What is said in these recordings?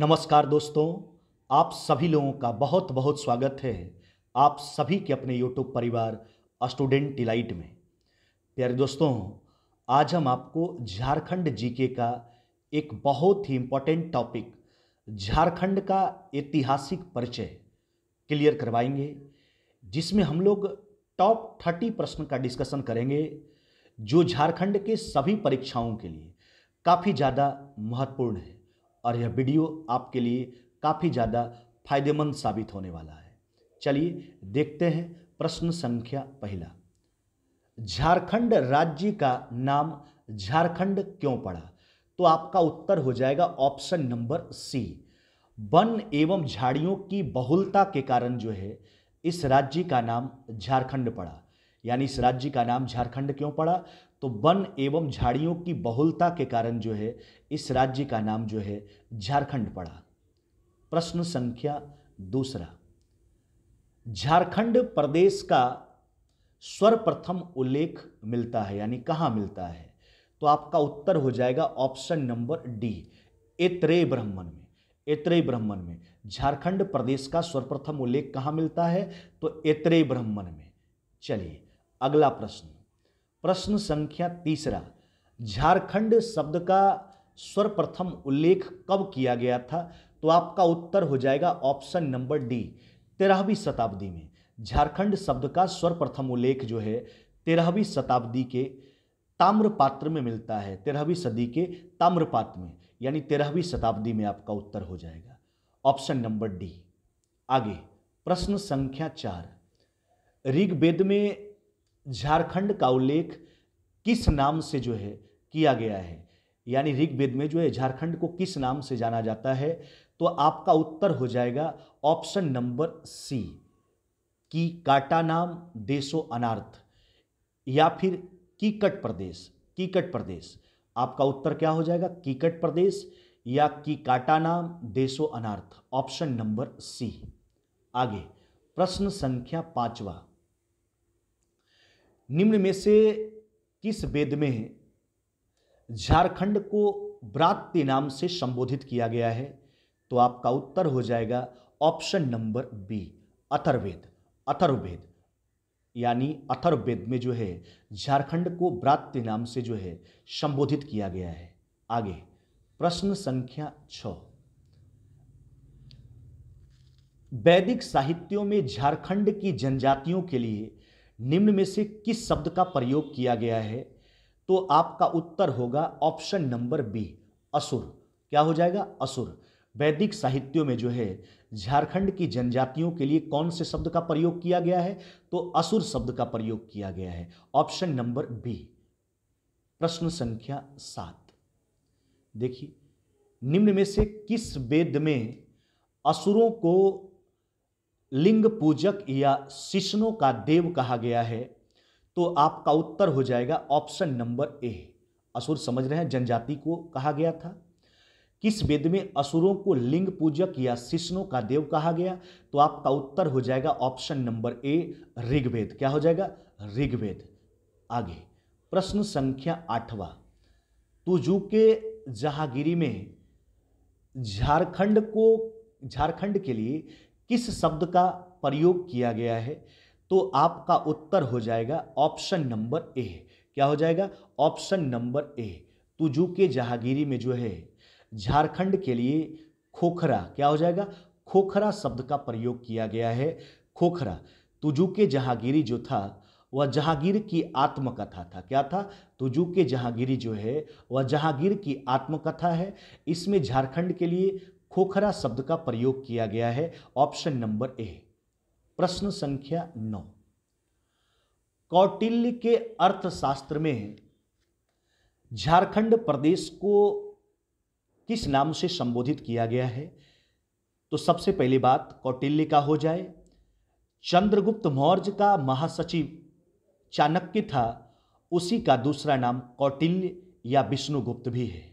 नमस्कार दोस्तों आप सभी लोगों का बहुत बहुत स्वागत है आप सभी के अपने यूट्यूब परिवार स्टूडेंट डिलाइट में प्यारे दोस्तों आज हम आपको झारखंड जीके का एक बहुत ही इम्पोर्टेंट टॉपिक झारखंड का ऐतिहासिक परिचय क्लियर करवाएंगे जिसमें हम लोग टॉप थर्टी प्रश्न का डिस्कशन करेंगे जो झारखंड के सभी परीक्षाओं के लिए काफ़ी ज़्यादा महत्वपूर्ण है और यह वीडियो आपके लिए काफ़ी ज़्यादा फायदेमंद साबित होने वाला है चलिए देखते हैं प्रश्न संख्या पहला झारखंड राज्य का नाम झारखंड क्यों पड़ा तो आपका उत्तर हो जाएगा ऑप्शन नंबर सी वन एवं झाड़ियों की बहुलता के कारण जो है इस राज्य का नाम झारखंड पड़ा यानी इस राज्य का नाम झारखंड क्यों पड़ा तो वन एवं झाड़ियों की बहुलता के कारण जो है इस राज्य का नाम जो है झारखंड पड़ा प्रश्न संख्या दूसरा झारखंड प्रदेश का सर्वप्रथम उल्लेख मिलता है यानी कहाँ मिलता है तो आपका उत्तर हो जाएगा ऑप्शन नंबर डी एत्रेय ब्राह्मण में एत्रेय ब्राह्मण में झारखंड प्रदेश का सर्वप्रथम उल्लेख कहाँ मिलता है तो एत्रेय ब्राह्मण में चलिए अगला प्रश्न प्रश्न संख्या तीसरा झारखंड शब्द का सर्वप्रथम उल्लेख कब किया गया था तो आपका उत्तर हो जाएगा ऑप्शन नंबर डी तेरहवीं शताब्दी में झारखंड शब्द का सर्वप्रथम उल्लेख जो है तेरहवीं शताब्दी के ताम्रपात्र में मिलता है तेरहवीं सदी के ताम्रपात्र में यानी तेरहवीं शताब्दी में आपका उत्तर हो जाएगा ऑप्शन नंबर डी आगे प्रश्न संख्या चार ऋग्वेद में झारखंड का उल्लेख किस नाम से जो है किया गया है यानी ऋग्वेद में जो है झारखंड को किस नाम से जाना जाता है तो आपका उत्तर हो जाएगा ऑप्शन नंबर सी की काटा नाम देशो अनार्थ या फिर कीकट प्रदेश कीकट प्रदेश आपका उत्तर क्या हो जाएगा कीकट प्रदेश या की काटा नाम देशो अनार्थ ऑप्शन नंबर सी आगे प्रश्न संख्या पांचवा निम्न में से किस वेद में है झारखंड को ब्रात के नाम से संबोधित किया गया है तो आपका उत्तर हो जाएगा option number B Atharvaveda Atharvaveda यानी अथर्वेद में जो है झारखंड को ब्रात के नाम से जो है संबोधित किया गया है आगे प्रश्न संख्या छ वैदिक साहित्यों में झारखंड की जनजातियों के लिए निम्न में से किस शब्द का प्रयोग किया गया है तो आपका उत्तर होगा ऑप्शन नंबर बी असुर क्या हो जाएगा असुर वैदिक साहित्यों में जो है झारखंड की जनजातियों के लिए कौन से शब्द का प्रयोग किया गया है तो असुर शब्द का प्रयोग किया गया है ऑप्शन नंबर बी प्रश्न संख्या सात देखिए निम्न में से किस वेद में असुरों को लिंग पूजक या शिष्णु का देव कहा गया है तो आपका उत्तर हो जाएगा ऑप्शन नंबर ए असुर समझ रहे हैं जनजाति को कहा गया था किस वेद में असुरों को लिंग पूजक या शिष्णु का देव कहा गया तो आपका उत्तर हो जाएगा ऑप्शन नंबर ए ऋग्वेद क्या हो जाएगा ऋग्वेद आगे प्रश्न संख्या आठवा तुजू के जहागिरी में झारखंड को झारखंड के लिए किस शब्द का प्रयोग किया गया है तो आपका उत्तर हो जाएगा ऑप्शन नंबर ए क्या हो जाएगा ऑप्शन नंबर ए तुजू के जहांगीरी में जो है झारखंड के लिए खोखरा क्या हो जाएगा खोखरा शब्द का प्रयोग किया गया है खोखरा तुजू के जहांगीरी जो था वह जहांगीर की आत्मकथा था क्या था तुजू के जहांगीरी जो है वह जहांगीर की आत्मकथा है इसमें झारखंड के लिए खोखरा शब्द का प्रयोग किया गया है ऑप्शन नंबर ए प्रश्न संख्या नौ कौटिल्य के अर्थशास्त्र में झारखंड प्रदेश को किस नाम से संबोधित किया गया है तो सबसे पहली बात कौटिल्य का हो जाए चंद्रगुप्त मौर्य का महासचिव चाणक्य था उसी का दूसरा नाम कौटिल्य या विष्णुगुप्त भी है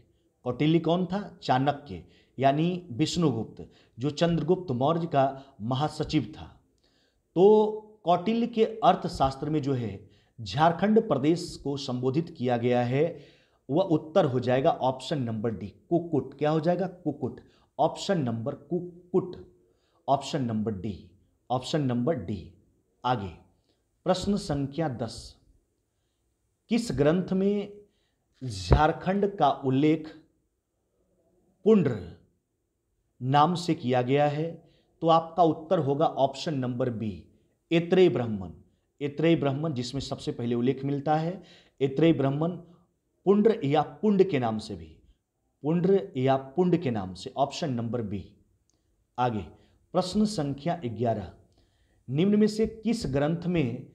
कौटिल्य कौन था चाणक्य यानी विष्णुगुप्त जो चंद्रगुप्त मौर्य का महासचिव था तो कौटिल्य के अर्थशास्त्र में जो है झारखंड प्रदेश को संबोधित किया गया है वह उत्तर हो जाएगा ऑप्शन नंबर डी कुकुट क्या हो जाएगा कुकुट ऑप्शन नंबर कुकुट option number D option number D आगे प्रश्न संख्या दस किस ग्रंथ में झारखंड का उल्लेख पुण्ड्र नाम से किया गया है तो आपका उत्तर होगा ऑप्शन नंबर बी एत्रेय ब्राह्मण एत्रेय ब्राह्मण जिसमें सबसे पहले उल्लेख मिलता है एत्रेय ब्राह्मण पुंड्र या पुंड के नाम से भी पुण्ड्र या पुंड के नाम से ऑप्शन नंबर बी आगे प्रश्न संख्या ग्यारह निम्न में से किस ग्रंथ में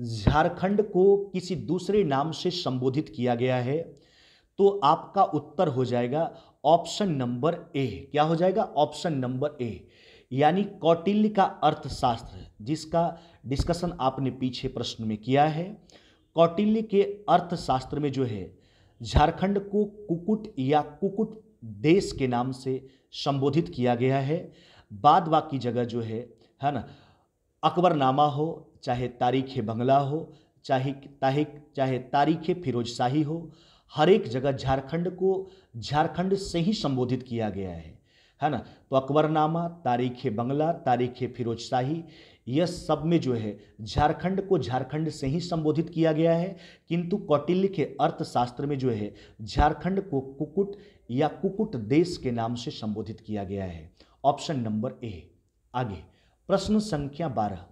झारखंड को किसी दूसरे नाम से संबोधित किया गया है तो आपका उत्तर हो जाएगा ऑप्शन नंबर ए क्या हो जाएगा ऑप्शन नंबर ए यानी कौटिल्य का अर्थशास्त्र जिसका डिस्कशन आपने पीछे प्रश्न में किया है कौटिल्य के अर्थशास्त्र में जो है झारखंड को कुकुट या कुकुट देश के नाम से संबोधित किया गया है बाद की जगह जो है है ना अकबरनामा हो चाहे तारीख बंगला हो चाहे ताहिक चाहे तारीख फिरोज शाही हो हर एक जगह झारखंड को झारखंड से ही संबोधित किया गया है है ना तो अकबरनामा तारीख बंगला तारीख फिरोजशाही यह सब में जो है झारखंड को झारखंड से ही संबोधित किया गया है किंतु कौटिल्य के अर्थशास्त्र में जो है झारखंड को कुकुट या कुकुट देश के नाम से संबोधित किया गया है ऑप्शन नंबर ए आगे प्रश्न संख्या बारह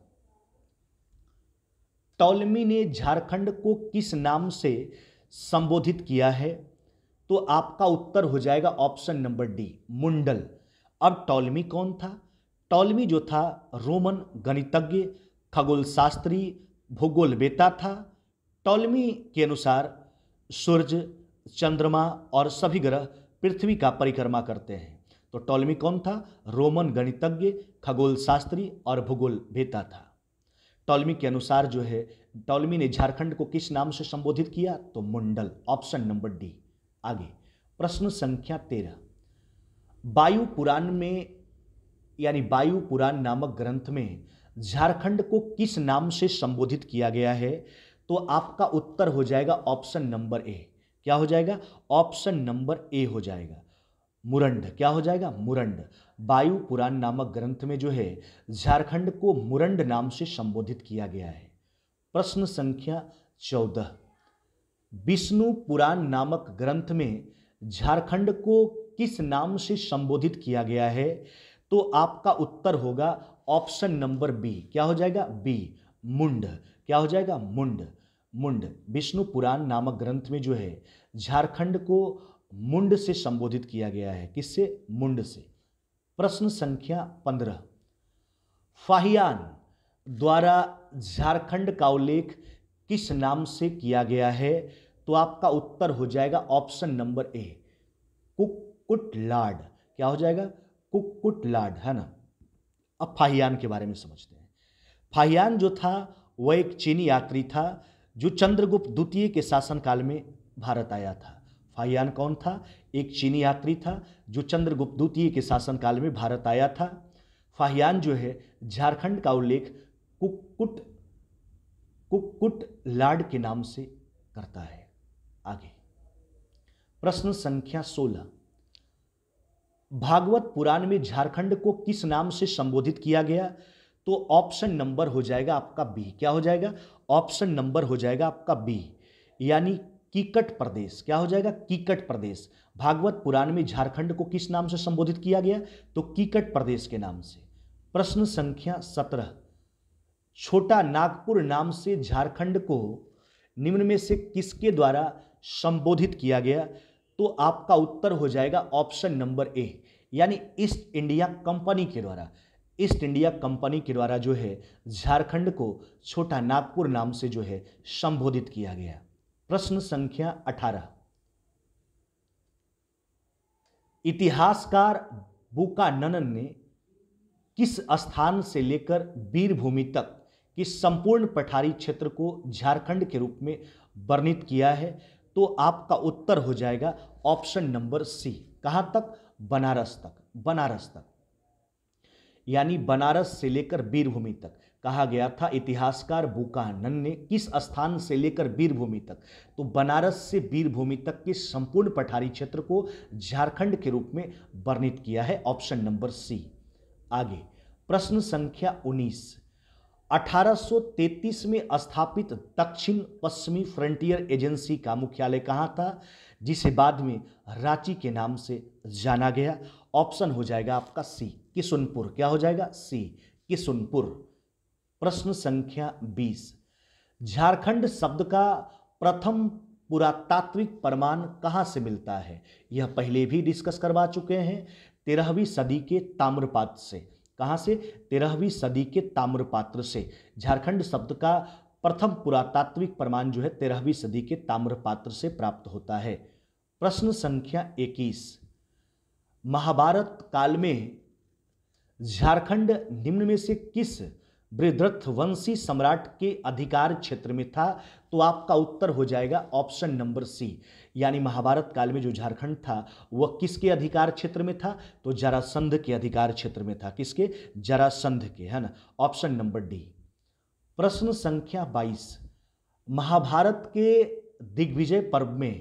टॉलमी ने झारखंड को किस नाम से संबोधित किया है तो आपका उत्तर हो जाएगा ऑप्शन नंबर डी मुंडल अब टॉलमी कौन था टॉलमी जो था रोमन गणितज्ञ खगोल शास्त्री भूगोल बेता था टॉलमी के अनुसार सूर्य चंद्रमा और सभी ग्रह पृथ्वी का परिक्रमा करते हैं तो टॉलमी कौन था रोमन गणितज्ञ खगोल शास्त्री और भूगोल बेता था टॉलमी के अनुसार जो है डॉलमी ने झारखंड को किस नाम से संबोधित किया तो मुंडल ऑप्शन नंबर डी आगे प्रश्न संख्या तेरह वायु पुराण में यानी वायु पुराण नामक ग्रंथ में झारखंड को किस नाम से संबोधित किया गया है तो आपका उत्तर हो जाएगा ऑप्शन नंबर ए क्या हो जाएगा ऑप्शन नंबर ए हो जाएगा मुरंड क्या हो जाएगा मुरंड वायु पुराण नामक ग्रंथ में जो है झारखंड को मुरंड नाम से संबोधित किया गया है प्रश्न संख्या चौदह विष्णु पुराण नामक ग्रंथ में झारखंड को किस नाम से संबोधित किया गया है तो आपका उत्तर होगा ऑप्शन नंबर बी क्या हो जाएगा बी मुंड क्या हो जाएगा मुंड मुंड विष्णु पुराण नामक ग्रंथ में जो है झारखंड को मुंड से संबोधित किया गया है किससे मुंड से प्रश्न संख्या पंद्रह फाहियान द्वारा झारखंड का उल्लेख किस नाम से किया गया है तो आपका उत्तर हो जाएगा ऑप्शन नंबर ए लाड क्या हो जाएगा लाड है ना अब फाहियान के बारे में समझते हैं फाहियान जो था वह एक चीनी यात्री था जो चंद्रगुप्त द्वितीय के शासनकाल में भारत आया था फाहियान कौन था एक चीनी यात्री था जो चंद्रगुप्त द्वितीय के शासनकाल में भारत आया था फाहियान जो है झारखंड का उल्लेख कुकुट कुकुट लाड के नाम से करता है आगे प्रश्न संख्या सोलह भागवत पुराण में झारखंड को किस नाम से संबोधित किया गया तो ऑप्शन नंबर हो जाएगा आपका बी क्या हो जाएगा ऑप्शन नंबर हो जाएगा आपका बी यानी कीकट प्रदेश क्या हो जाएगा कीकट प्रदेश भागवत पुराण में झारखंड को किस नाम से संबोधित किया गया तो कीकट प्रदेश के नाम से प्रश्न संख्या सत्रह छोटा नागपुर नाम से झारखंड को निम्न में से किसके द्वारा संबोधित किया गया तो आपका उत्तर हो जाएगा ऑप्शन नंबर ए यानी ईस्ट इंडिया कंपनी के द्वारा ईस्ट इंडिया कंपनी के द्वारा जो है झारखंड को छोटा नागपुर नाम से जो है संबोधित किया गया प्रश्न संख्या अठारह इतिहासकार बुकानन ने किस स्थान से लेकर वीरभूमि तक कि संपूर्ण पठारी क्षेत्र को झारखंड के रूप में वर्णित किया है तो आपका उत्तर हो जाएगा ऑप्शन नंबर सी कहाँ तक बनारस तक बनारस तक यानी बनारस से लेकर वीरभूमि तक कहा गया था इतिहासकार बुकानन ने किस स्थान से लेकर वीरभूमि तक तो बनारस से वीरभूमि तक के संपूर्ण पठारी क्षेत्र को झारखंड के रूप में वर्णित किया है ऑप्शन नंबर सी आगे प्रश्न संख्या उन्नीस 1833 में स्थापित दक्षिण पश्चिमी फ्रंटियर एजेंसी का मुख्यालय कहाँ था जिसे बाद में रांची के नाम से जाना गया ऑप्शन हो जाएगा आपका सी किशुनपुर क्या हो जाएगा सी किशुनपुर प्रश्न संख्या 20 झारखंड शब्द का प्रथम पुरातात्विक प्रमाण कहाँ से मिलता है यह पहले भी डिस्कस करवा चुके हैं तेरहवीं सदी के ताम्रपात से कहाँ से तेरहवीं सदी के ताम्रपात्र से झारखंड शब्द का प्रथम पुरातात्विक प्रमाण जो है तेरहवीं सदी के ताम्रपात्र से प्राप्त होता है प्रश्न संख्या 21 महाभारत काल में झारखंड निम्न में से किस वंशी सम्राट के अधिकार क्षेत्र में था तो आपका उत्तर हो जाएगा ऑप्शन नंबर सी यानी महाभारत काल में जो झारखंड था वह किसके अधिकार क्षेत्र में था तो जरासंध के अधिकार क्षेत्र में था किसके जरासंध के है ना ऑप्शन नंबर डी प्रश्न संख्या 22 महाभारत के दिग्विजय पर्व में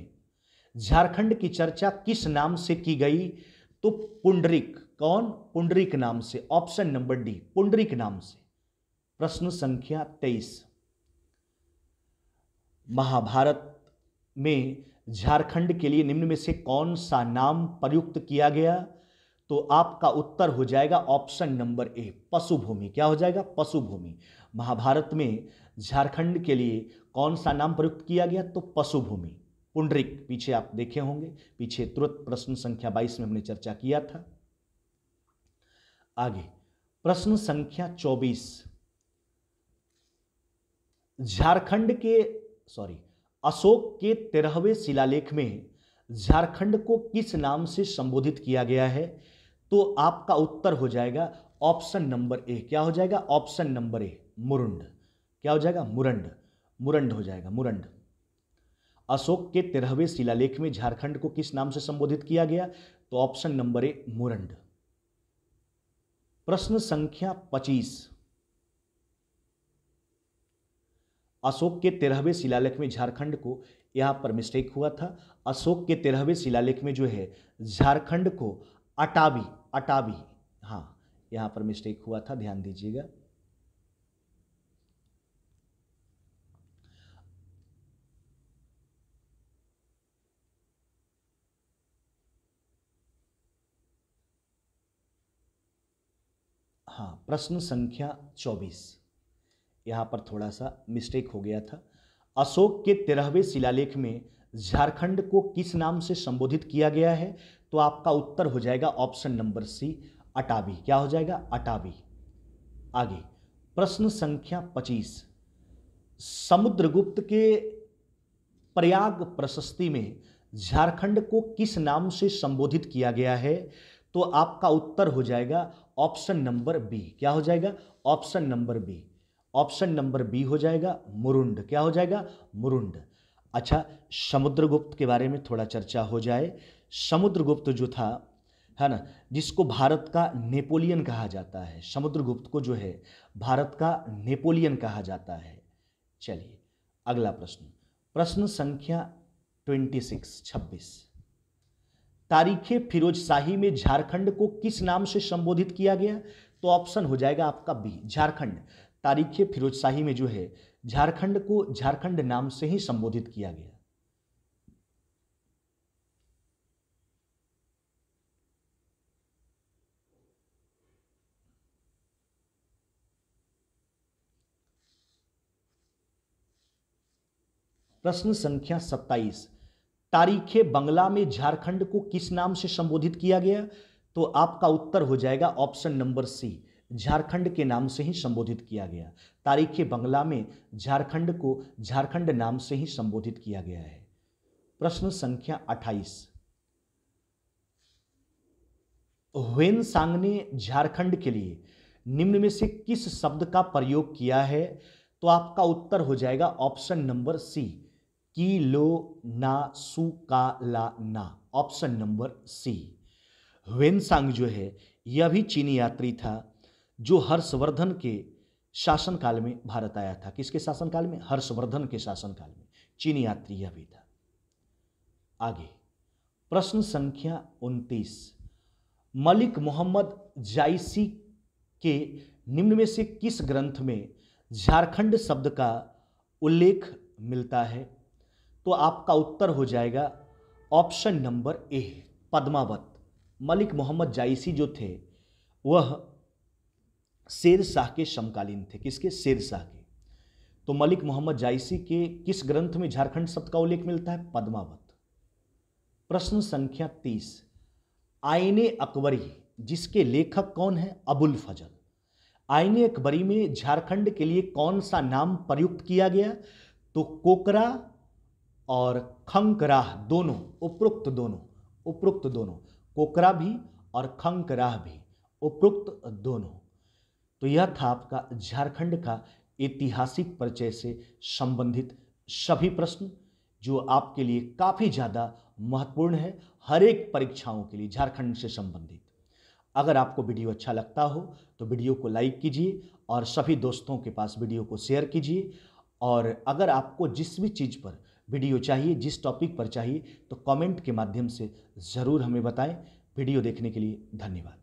झारखंड की चर्चा किस नाम से की गई तो पुंडरिक कौन पुंडरिक नाम से ऑप्शन नंबर डी पुंडरिक नाम से प्रश्न संख्या तेईस महाभारत में झारखंड के लिए निम्न में से कौन सा नाम प्रयुक्त किया गया तो आपका उत्तर हो जाएगा ऑप्शन नंबर ए पशुभूमि क्या हो जाएगा पशुभूमि महाभारत में झारखंड के लिए कौन सा नाम प्रयुक्त किया गया तो पशुभूमि पुंडरिक पीछे आप देखे होंगे पीछे तुरंत प्रश्न संख्या बाईस में हमने चर्चा किया था आगे प्रश्न संख्या चौबीस झारखंड के सॉरी अशोक के तेरहवें शिलालेख में झारखंड को किस नाम से संबोधित किया गया है तो आपका उत्तर हो जाएगा ऑप्शन नंबर ए क्या हो जाएगा ऑप्शन नंबर ए मुरुंड क्या हो जाएगा मुरंड मुरंड हो जाएगा मुरंड अशोक के तेरहवें शिलालेख में झारखंड को किस नाम से संबोधित किया गया तो ऑप्शन नंबर ए मुरंड प्रश्न संख्या पच्चीस अशोक के तेरहवें शिलालेख में झारखंड को यहाँ पर मिस्टेक हुआ था अशोक के तेरहवें शिलालेख में जो है झारखंड को अटावी अटावी हाँ यहाँ पर मिस्टेक हुआ था ध्यान दीजिएगा हाँ प्रश्न संख्या चौबीस यहाँ पर थोड़ा सा मिस्टेक हो गया था अशोक के तेरहवें शिलालेख में झारखंड को किस नाम से संबोधित किया गया है तो आपका उत्तर हो जाएगा ऑप्शन नंबर सी अटावी क्या हो जाएगा अटावी आगे प्रश्न संख्या पच्चीस समुद्रगुप्त के प्रयाग प्रशस्ति में झारखंड को किस नाम से संबोधित किया गया है तो आपका उत्तर हो जाएगा ऑप्शन नंबर बी क्या हो जाएगा option number B option number B हो जाएगा मुरुंड क्या हो जाएगा मुरुंड अच्छा समुद्रगुप्त के बारे में थोड़ा चर्चा हो जाए समुद्रगुप्त जो था है ना जिसको भारत का नेपोलियन कहा जाता है समुद्रगुप्त को जो है भारत का नेपोलियन कहा जाता है चलिए अगला प्रश्न प्रश्न संख्या ट्वेंटी सिक्स छब्बीस तारीखे फिरोज शाही में झारखंड को किस नाम से संबोधित किया गया तो ऑप्शन हो जाएगा आपका बी झारखंड तारीख फिरोजशाही में जो है झारखंड को झारखंड नाम से ही संबोधित किया गया प्रश्न संख्या 27 तारीख बंगला में झारखंड को किस नाम से संबोधित किया गया तो आपका उत्तर हो जाएगा ऑप्शन नंबर सी झारखंड के नाम से ही संबोधित किया गया तारीख बंगला में झारखंड को झारखंड नाम से ही संबोधित किया गया है प्रश्न संख्या 28 हुएन सांग ने झारखंड के लिए निम्न में से किस शब्द का प्रयोग किया है तो आपका उत्तर हो जाएगा ऑप्शन नंबर सी की लो ना सु का ला ना ऑप्शन नंबर सी हुएन सांग जो है यह भी चीनी यात्री था जो हर्षवर्धन के शासनकाल में भारत आया था किसके शासनकाल में हर्षवर्धन के शासनकाल में चीनी यात्री यह भी था आगे प्रश्न संख्या 29 मलिक मोहम्मद जायसी के निम्न में से किस ग्रंथ में झारखंड शब्द का उल्लेख मिलता है तो आपका उत्तर हो जाएगा option number A Padmavat Malik Muhammad Jayasi जो थे वह शेर शाह के समकालीन थे किसके शेर शाह के तो मलिक मोहम्मद जायसी के किस ग्रंथ में झारखंड शब्द का उल्लेख मिलता है पद्मावत प्रश्न संख्या तीस आईने अकबरी जिसके लेखक कौन है अबुल फजल आईने अकबरी में झारखंड के लिए कौन सा नाम प्रयुक्त किया गया तो कोकरा और खंकराह दोनों उपरोक्त दोनों उपरोक्त दोनों कोकरा भी और खंकराह भी उपरोक्त दोनों तो यह था आपका झारखंड का ऐतिहासिक परिचय से संबंधित सभी प्रश्न जो आपके लिए काफ़ी ज़्यादा महत्वपूर्ण है हर एक परीक्षाओं के लिए झारखंड से संबंधित अगर आपको वीडियो अच्छा लगता हो तो वीडियो को लाइक कीजिए और सभी दोस्तों के पास वीडियो को शेयर कीजिए और अगर आपको जिस भी चीज़ पर वीडियो चाहिए जिस टॉपिक पर चाहिए तो कमेंट के माध्यम से ज़रूर हमें बताएं वीडियो देखने के लिए धन्यवाद